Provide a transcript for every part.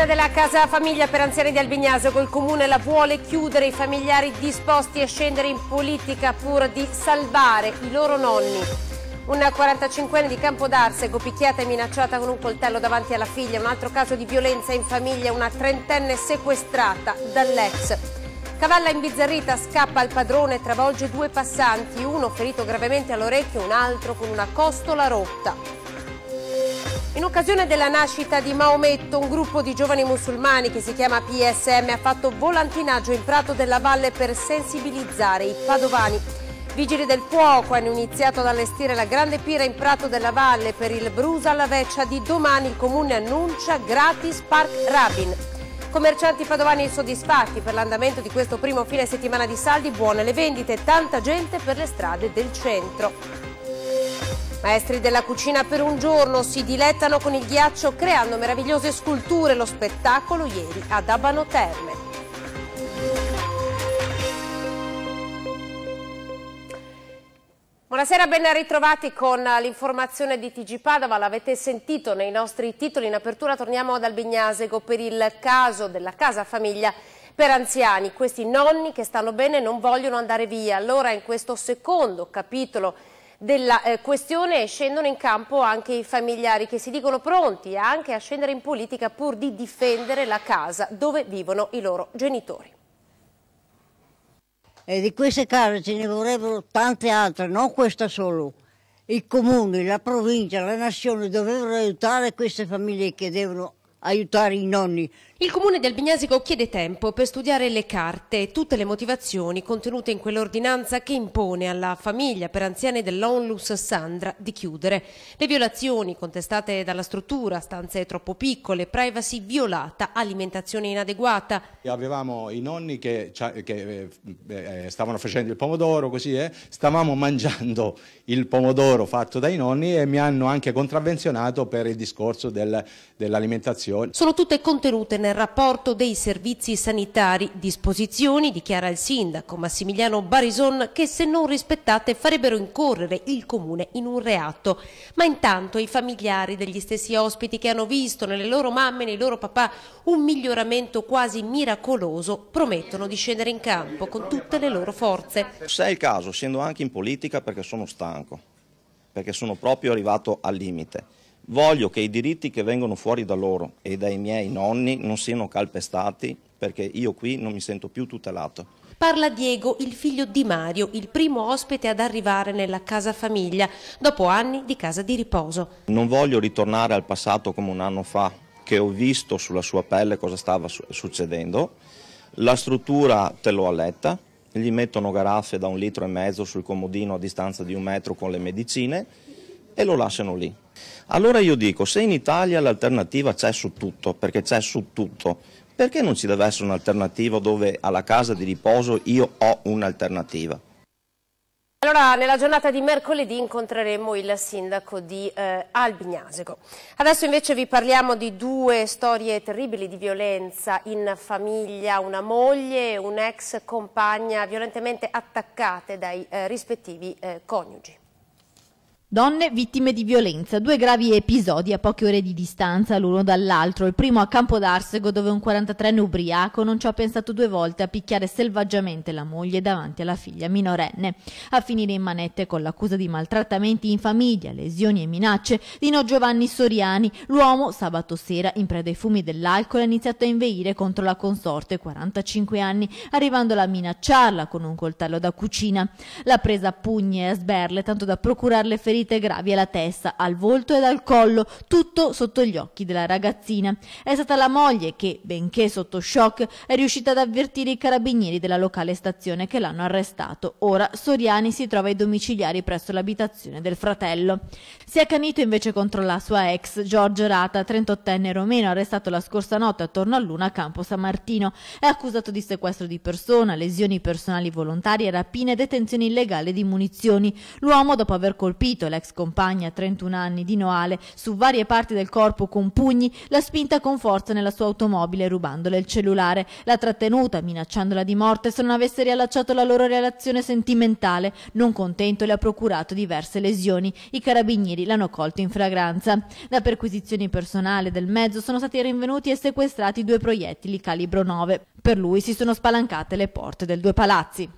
L'azienda della Casa Famiglia per anziani di Albignaso col comune la vuole chiudere, i familiari disposti a scendere in politica pur di salvare i loro nonni. Una 45enne di Campo d'Arsego picchiata e minacciata con un coltello davanti alla figlia, un altro caso di violenza in famiglia, una trentenne sequestrata dall'ex. Cavalla imbizzarrita scappa al padrone, travolge due passanti, uno ferito gravemente all'orecchio, un altro con una costola rotta. In occasione della nascita di Maometto, un gruppo di giovani musulmani che si chiama PSM ha fatto volantinaggio in Prato della Valle per sensibilizzare i padovani. Vigili del fuoco hanno iniziato ad allestire la grande pira in Prato della Valle per il Brusa alla Veccia di domani il comune annuncia gratis Park Rabin. Commercianti padovani soddisfatti per l'andamento di questo primo fine settimana di saldi, buone le vendite, tanta gente per le strade del centro. Maestri della cucina per un giorno si dilettano con il ghiaccio creando meravigliose sculture. Lo spettacolo ieri ad Abano Terme. Buonasera, ben ritrovati con l'informazione di TG Padova, l'avete sentito nei nostri titoli in apertura, torniamo ad Albignasego per il caso della casa famiglia per anziani, questi nonni che stanno bene non vogliono andare via, allora in questo secondo capitolo della eh, questione scendono in campo anche i familiari che si dicono pronti anche a scendere in politica pur di difendere la casa dove vivono i loro genitori. E di queste case ce ne vorrebbero tante altre, non questa solo. I comuni, la provincia, la nazione dovrebbero aiutare queste famiglie che devono aiutare i nonni, il comune di Albignesico chiede tempo per studiare le carte e tutte le motivazioni contenute in quell'ordinanza che impone alla famiglia per anziani dell'Onlus Sandra di chiudere. Le violazioni contestate dalla struttura, stanze troppo piccole, privacy violata, alimentazione inadeguata. Avevamo i nonni che, che eh, eh, stavano facendo il pomodoro, così eh, stavamo mangiando il pomodoro fatto dai nonni e mi hanno anche contravvenzionato per il discorso del, dell'alimentazione. Sono tutte contenute nel rapporto dei servizi sanitari. Disposizioni, dichiara il sindaco Massimiliano Barison, che se non rispettate farebbero incorrere il comune in un reato. Ma intanto i familiari degli stessi ospiti che hanno visto nelle loro mamme e nei loro papà un miglioramento quasi miracoloso promettono di scendere in campo con tutte le loro forze. Se è il caso, scendo anche in politica perché sono stanco, perché sono proprio arrivato al limite Voglio che i diritti che vengono fuori da loro e dai miei nonni non siano calpestati perché io qui non mi sento più tutelato. Parla Diego, il figlio di Mario, il primo ospite ad arrivare nella casa famiglia dopo anni di casa di riposo. Non voglio ritornare al passato come un anno fa, che ho visto sulla sua pelle cosa stava succedendo. La struttura te l'ho a letta, gli mettono garaffe da un litro e mezzo sul comodino a distanza di un metro con le medicine e lo lasciano lì. Allora io dico, se in Italia l'alternativa c'è su tutto, perché c'è su tutto, perché non ci deve essere un'alternativa dove alla casa di riposo io ho un'alternativa? Allora, nella giornata di mercoledì incontreremo il sindaco di eh, Albignasego. Adesso invece vi parliamo di due storie terribili di violenza in famiglia, una moglie e un'ex compagna violentemente attaccate dai eh, rispettivi eh, coniugi. Donne vittime di violenza, due gravi episodi a poche ore di distanza l'uno dall'altro, il primo a Campo d'Arsego dove un 43enne ubriaco non ci ha pensato due volte a picchiare selvaggiamente la moglie davanti alla figlia minorenne, a finire in manette con l'accusa di maltrattamenti in famiglia, lesioni e minacce di No Giovanni Soriani, l'uomo sabato sera in preda ai fumi dell'alcol ha iniziato a inveire contro la consorte 45 anni, arrivandola a minacciarla con un coltello da cucina, l'ha presa a pugni e a sberle tanto da procurarle ferite ferite gravi alla testa, al volto ed al collo, tutto sotto gli occhi della ragazzina. È stata la moglie che, benché sotto shock, è riuscita ad avvertire i carabinieri della locale stazione che l'hanno arrestato. Ora Soriani si trova ai domiciliari presso l'abitazione del fratello. Si è accanito invece contro la sua ex, Giorgio Rata, 38enne romeno, arrestato la scorsa notte attorno a Luna a Campo San Martino. È accusato di sequestro di persona, lesioni personali volontarie, rapine e detenzione illegale di munizioni. L'uomo, dopo aver colpito l'ex compagna, 31 anni, di Noale, su varie parti del corpo con pugni, l'ha spinta con forza nella sua automobile rubandole il cellulare, l'ha trattenuta minacciandola di morte se non avesse riallacciato la loro relazione sentimentale. Non contento le ha procurato diverse lesioni. I carabinieri l'hanno colto in fragranza. Da perquisizioni personali del mezzo sono stati rinvenuti e sequestrati due proiettili calibro 9. Per lui si sono spalancate le porte del due palazzi.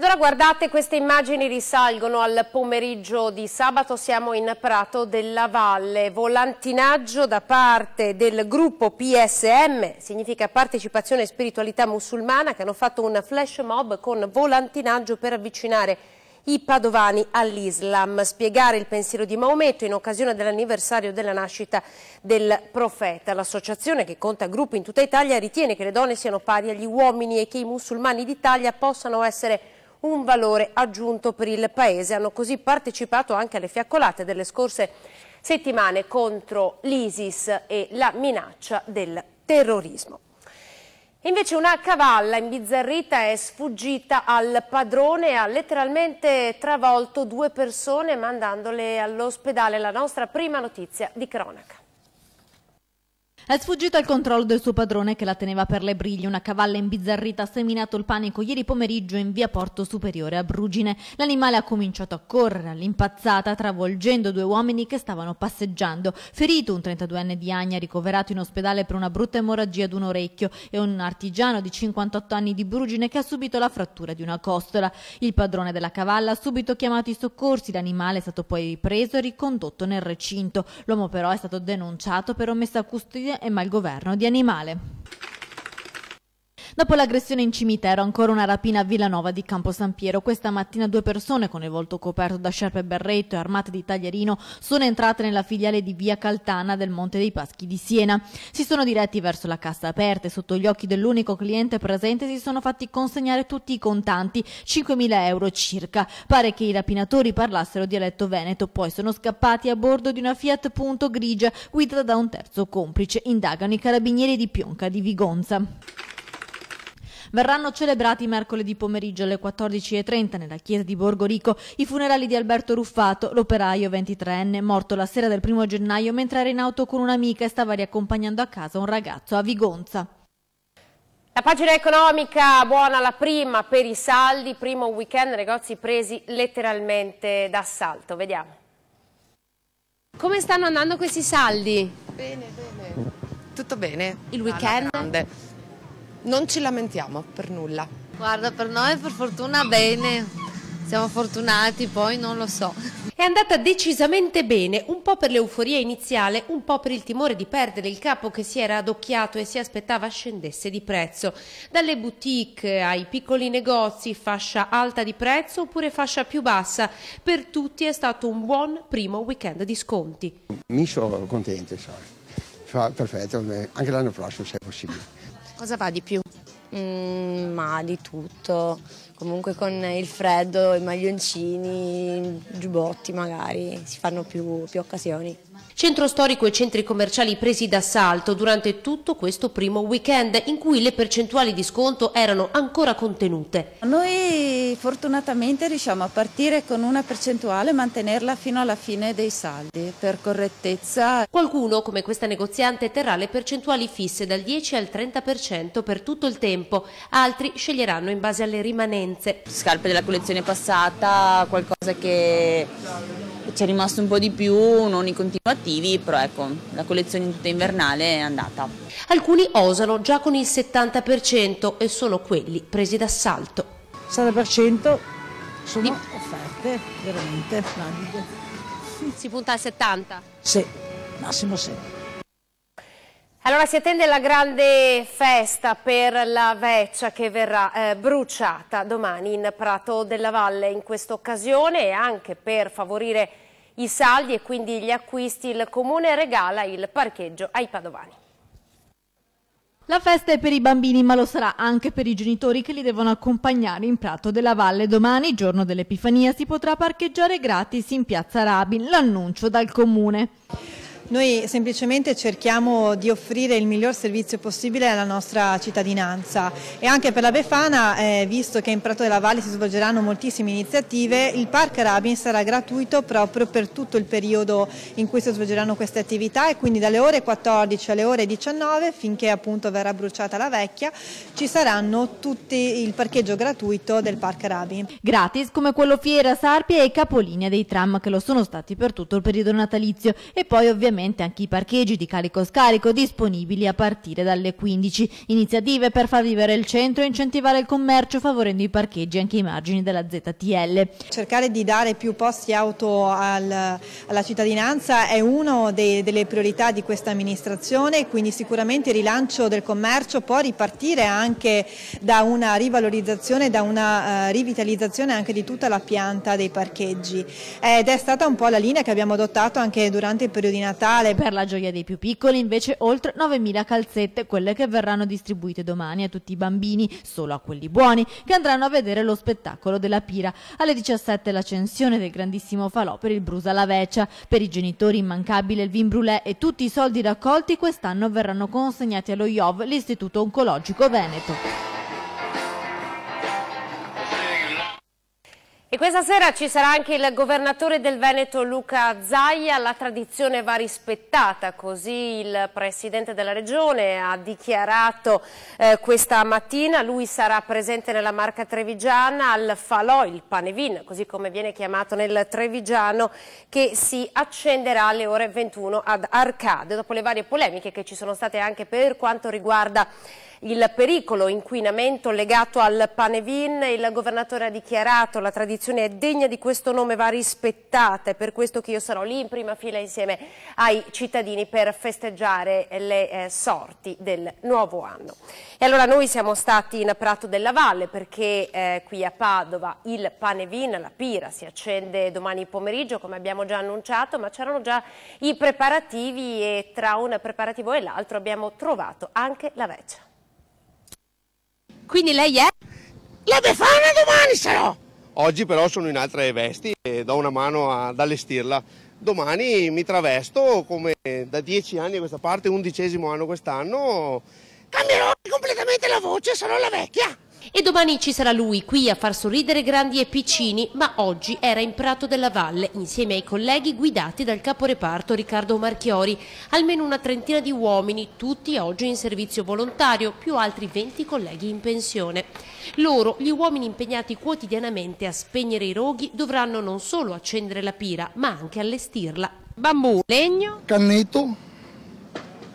Allora guardate, queste immagini risalgono al pomeriggio di sabato, siamo in Prato della Valle, volantinaggio da parte del gruppo PSM, significa partecipazione e spiritualità musulmana, che hanno fatto un flash mob con volantinaggio per avvicinare i padovani all'Islam, spiegare il pensiero di Maometto in occasione dell'anniversario della nascita del profeta. L'associazione che conta gruppi in tutta Italia ritiene che le donne siano pari agli uomini e che i musulmani d'Italia possano essere un valore aggiunto per il Paese. Hanno così partecipato anche alle fiaccolate delle scorse settimane contro l'ISIS e la minaccia del terrorismo. Invece una cavalla imbizzarrita è sfuggita al padrone e ha letteralmente travolto due persone mandandole all'ospedale. La nostra prima notizia di cronaca. È sfuggita al controllo del suo padrone che la teneva per le briglie. Una cavalla imbizzarrita ha seminato il panico ieri pomeriggio in via Porto Superiore a Brugine. L'animale ha cominciato a correre all'impazzata, travolgendo due uomini che stavano passeggiando. Ferito un 32enne di Agna ricoverato in ospedale per una brutta emorragia ad un orecchio e un artigiano di 58 anni di Brugine che ha subito la frattura di una costola. Il padrone della cavalla ha subito chiamato i soccorsi. L'animale è stato poi ripreso e ricondotto nel recinto. L'uomo però è stato denunciato per omessa custodia e malgoverno di animale. Dopo l'aggressione in cimitero, ancora una rapina a Villanova di Campo San Piero. Questa mattina due persone con il volto coperto da sciarpe e berretto e armate di taglierino sono entrate nella filiale di Via Caltana del Monte dei Paschi di Siena. Si sono diretti verso la cassa aperta e sotto gli occhi dell'unico cliente presente si sono fatti consegnare tutti i contanti, 5.000 euro circa. Pare che i rapinatori parlassero dialetto veneto, poi sono scappati a bordo di una Fiat Punto grigia guidata da un terzo complice. Indagano i carabinieri di Pionca di Vigonza. Verranno celebrati mercoledì pomeriggio alle 14.30 nella chiesa di Borgorico i funerali di Alberto Ruffato, l'operaio 23enne, morto la sera del 1 gennaio mentre era in auto con un'amica e stava riaccompagnando a casa un ragazzo a Vigonza. La pagina economica buona la prima per i saldi, primo weekend negozi presi letteralmente d'assalto, vediamo. Come stanno andando questi saldi? Bene, bene, tutto bene. Il weekend? non ci lamentiamo per nulla. Guarda, per noi per fortuna bene. Siamo fortunati, poi non lo so. È andata decisamente bene, un po' per l'euforia iniziale, un po' per il timore di perdere il capo che si era adocchiato e si aspettava scendesse di prezzo. Dalle boutique ai piccoli negozi, fascia alta di prezzo oppure fascia più bassa, per tutti è stato un buon primo weekend di sconti. Mi sono contento, so. perfetto, anche l'anno prossimo se è possibile. Cosa fa di più? Mm, ma di tutto, comunque con il freddo, i maglioncini, i giubbotti magari, si fanno più, più occasioni. Centro storico e centri commerciali presi d'assalto durante tutto questo primo weekend in cui le percentuali di sconto erano ancora contenute. Noi fortunatamente riusciamo a partire con una percentuale e mantenerla fino alla fine dei saldi per correttezza. Qualcuno come questa negoziante terrà le percentuali fisse dal 10 al 30% per tutto il tempo, altri sceglieranno in base alle rimanenze. Scarpe della collezione passata, qualcosa che ci è rimasto un po' di più, non i continuativi, però ecco, la collezione tutta invernale è andata. Alcuni osano già con il 70% e sono quelli presi d'assalto. 70% sono di... offerte veramente valide. Si punta al 70%? Sì, massimo 70%. Sì. Allora si attende la grande festa per la veccia che verrà eh, bruciata domani in Prato della Valle. In questa occasione e anche per favorire i saldi e quindi gli acquisti, il comune regala il parcheggio ai padovani. La festa è per i bambini ma lo sarà anche per i genitori che li devono accompagnare in Prato della Valle. Domani, giorno dell'Epifania, si potrà parcheggiare gratis in Piazza Rabin, l'annuncio dal comune. Noi semplicemente cerchiamo di offrire il miglior servizio possibile alla nostra cittadinanza e anche per la Befana, eh, visto che in Prato della Valle si svolgeranno moltissime iniziative, il Park Rabin sarà gratuito proprio per tutto il periodo in cui si svolgeranno queste attività e quindi dalle ore 14 alle ore 19 finché appunto verrà bruciata la vecchia ci saranno tutti il parcheggio gratuito del Park Rabin. Gratis come quello Fiera Sarpia e capolinea dei tram che lo sono stati per tutto il periodo natalizio e poi ovviamente probabilmente anche i parcheggi di carico-scarico disponibili a partire dalle 15. Iniziative per far vivere il centro e incentivare il commercio favorendo i parcheggi anche ai margini della ZTL. Cercare di dare più posti auto al, alla cittadinanza è una delle priorità di questa amministrazione, quindi sicuramente il rilancio del commercio può ripartire anche da una rivalorizzazione, da una uh, rivitalizzazione anche di tutta la pianta dei parcheggi. Ed è stata un po' la linea che abbiamo adottato anche durante il periodo di Natale totale per la gioia dei più piccoli invece oltre 9.000 calzette, quelle che verranno distribuite domani a tutti i bambini, solo a quelli buoni, che andranno a vedere lo spettacolo della pira. Alle 17 l'accensione del grandissimo falò per il Brusa alla Per i genitori immancabile il vin brulè e tutti i soldi raccolti quest'anno verranno consegnati allo IOV, l'Istituto Oncologico Veneto. E questa sera ci sarà anche il governatore del Veneto Luca Zaia, la tradizione va rispettata, così il presidente della regione ha dichiarato eh, questa mattina, lui sarà presente nella marca trevigiana al falò, il panevin, così come viene chiamato nel trevigiano, che si accenderà alle ore 21 ad Arcade, dopo le varie polemiche che ci sono state anche per quanto riguarda il pericolo inquinamento legato al panevin, il governatore ha dichiarato la tradizione tradizione è degna di questo nome, va rispettata, è per questo che io sarò lì in prima fila insieme ai cittadini per festeggiare le eh, sorti del nuovo anno. E allora noi siamo stati in Prato della Valle perché eh, qui a Padova il pane vin, la pira, si accende domani pomeriggio come abbiamo già annunciato, ma c'erano già i preparativi e tra un preparativo e l'altro abbiamo trovato anche la veccia. Quindi lei è? La Befana domani sarò! Oggi però sono in altre vesti e do una mano ad allestirla. Domani mi travesto come da dieci anni a questa parte, undicesimo anno quest'anno, cambierò completamente la voce, sarò la vecchia. E domani ci sarà lui qui a far sorridere grandi e piccini, ma oggi era in Prato della Valle insieme ai colleghi guidati dal caporeparto Riccardo Marchiori, almeno una trentina di uomini, tutti oggi in servizio volontario, più altri 20 colleghi in pensione. Loro, gli uomini impegnati quotidianamente a spegnere i roghi, dovranno non solo accendere la pira, ma anche allestirla. Bambù, legno, canneto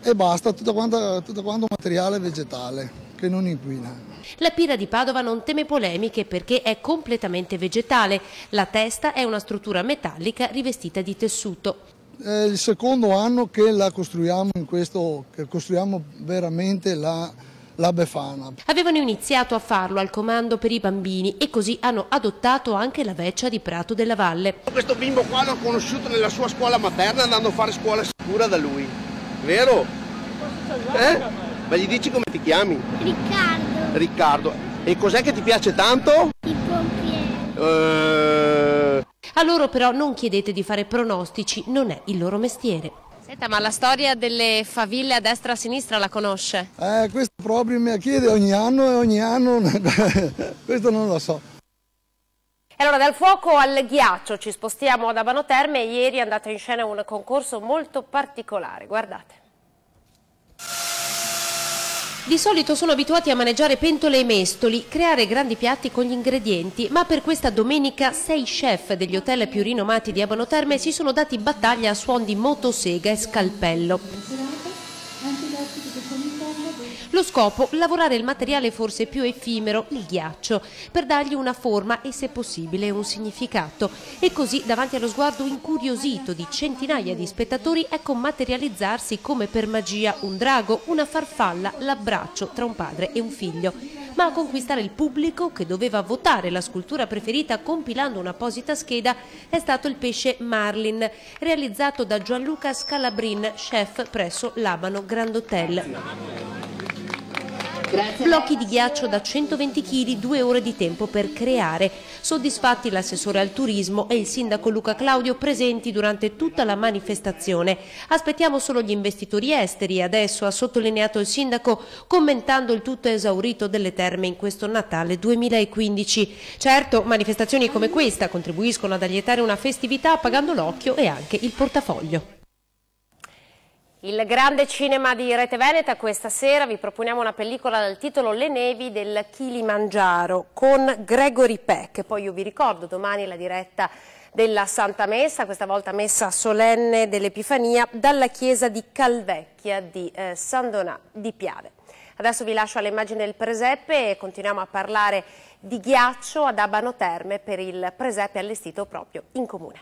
e basta, tutto quanto, tutto quanto materiale vegetale che non inquina. La pira di Padova non teme polemiche perché è completamente vegetale. La testa è una struttura metallica rivestita di tessuto. È il secondo anno che la costruiamo, in questo, che costruiamo veramente la la Befana. Avevano iniziato a farlo al comando per i bambini e così hanno adottato anche la veccia di Prato della Valle. Questo bimbo qua l'ho conosciuto nella sua scuola materna andando a fare scuola sicura da lui, vero? Eh? Ma gli dici come ti chiami? Riccardo. Riccardo. E cos'è che ti piace tanto? Il pompiere. Eh... A loro però non chiedete di fare pronostici, non è il loro mestiere. Senta, ma la storia delle faville a destra e a sinistra la conosce? Eh, questo proprio mi chiede ogni anno e ogni anno, questo non lo so. Allora, dal fuoco al ghiaccio ci spostiamo ad Abano Terme. e Ieri è andato in scena un concorso molto particolare, guardate. Di solito sono abituati a maneggiare pentole e mestoli, creare grandi piatti con gli ingredienti, ma per questa domenica sei chef degli hotel più rinomati di Abano Terme si sono dati battaglia a suon di motosega e scalpello. Lo scopo, lavorare il materiale forse più effimero, il ghiaccio, per dargli una forma e se possibile un significato. E così davanti allo sguardo incuriosito di centinaia di spettatori ecco materializzarsi come per magia un drago, una farfalla, l'abbraccio tra un padre e un figlio. Ma a conquistare il pubblico che doveva votare la scultura preferita compilando un'apposita scheda è stato il pesce Marlin, realizzato da Gianluca Scalabrin, chef presso l'Abano Grand Hotel. Blocchi di ghiaccio da 120 kg, due ore di tempo per creare. Soddisfatti l'assessore al turismo e il sindaco Luca Claudio presenti durante tutta la manifestazione. Aspettiamo solo gli investitori esteri adesso, ha sottolineato il sindaco commentando il tutto esaurito delle terme in questo Natale 2015. Certo, manifestazioni come questa contribuiscono ad allietare una festività pagando l'occhio e anche il portafoglio. Il grande cinema di Rete Veneta questa sera vi proponiamo una pellicola dal titolo Le nevi del Kilimangiaro con Gregory Peck. Poi io vi ricordo domani la diretta della Santa Messa, questa volta messa solenne dell'Epifania dalla chiesa di Calvecchia di eh, San Donà di Piave. Adesso vi lascio alle immagini del presepe e continuiamo a parlare di ghiaccio ad Abano Terme per il presepe allestito proprio in comune.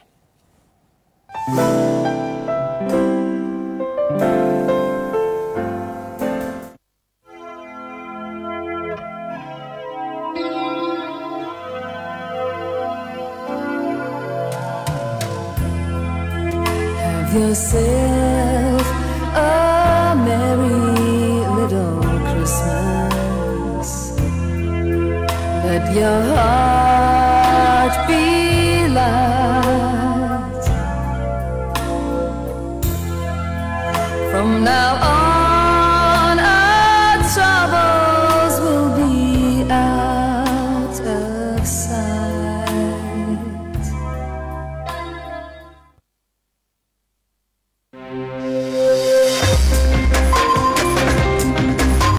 your heart